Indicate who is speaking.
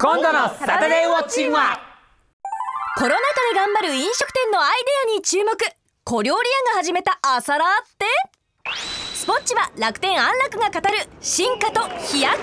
Speaker 1: 今度のサタデーウォッチングはコロナ禍で頑張る飲食店のアイデアに注目小料理屋が始めた朝ラーってスポッチは楽天安楽が語る進化と飛躍